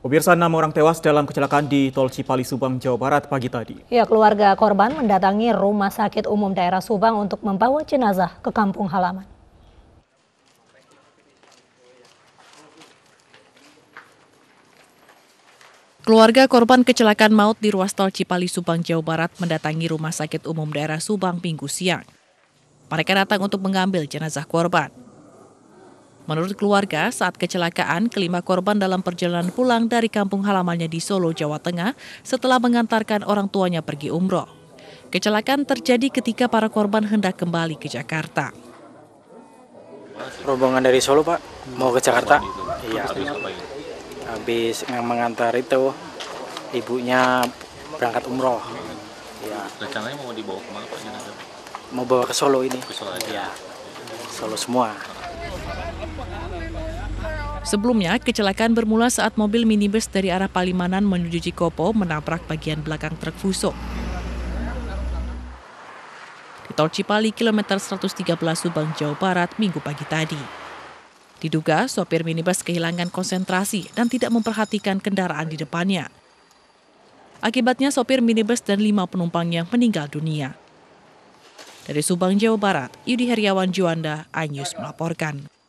Pemirsa enam orang tewas dalam kecelakaan di Tol Cipali, Subang, Jawa Barat pagi tadi. Ya, keluarga korban mendatangi Rumah Sakit Umum Daerah Subang untuk membawa jenazah ke kampung halaman. Keluarga korban kecelakaan maut di ruas tol Cipali, Subang, Jawa Barat mendatangi Rumah Sakit Umum Daerah Subang minggu siang. Mereka datang untuk mengambil jenazah korban. Menurut keluarga, saat kecelakaan, kelima korban dalam perjalanan pulang dari kampung halamannya di Solo, Jawa Tengah setelah mengantarkan orang tuanya pergi umroh. Kecelakaan terjadi ketika para korban hendak kembali ke Jakarta. Rombongan dari Solo, Pak, mau ke Jakarta. Iya. Habis mengantar itu ibunya berangkat umroh. Ya. Rencananya mau dibawa kemana Pak? Mau bawa ke Solo ini. Ke Solo aja. Ya. Solo semua. Sebelumnya, kecelakaan bermula saat mobil minibus dari arah Palimanan menuju Cikopo menabrak bagian belakang truk Fuso. Di Tol Cipali, kilometer 113 Subang, Jawa Barat, minggu pagi tadi. Diduga, sopir minibus kehilangan konsentrasi dan tidak memperhatikan kendaraan di depannya. Akibatnya, sopir minibus dan lima penumpangnya meninggal dunia. Dari Subang, Jawa Barat, Yudi Heriawan Juanda, Anyus melaporkan.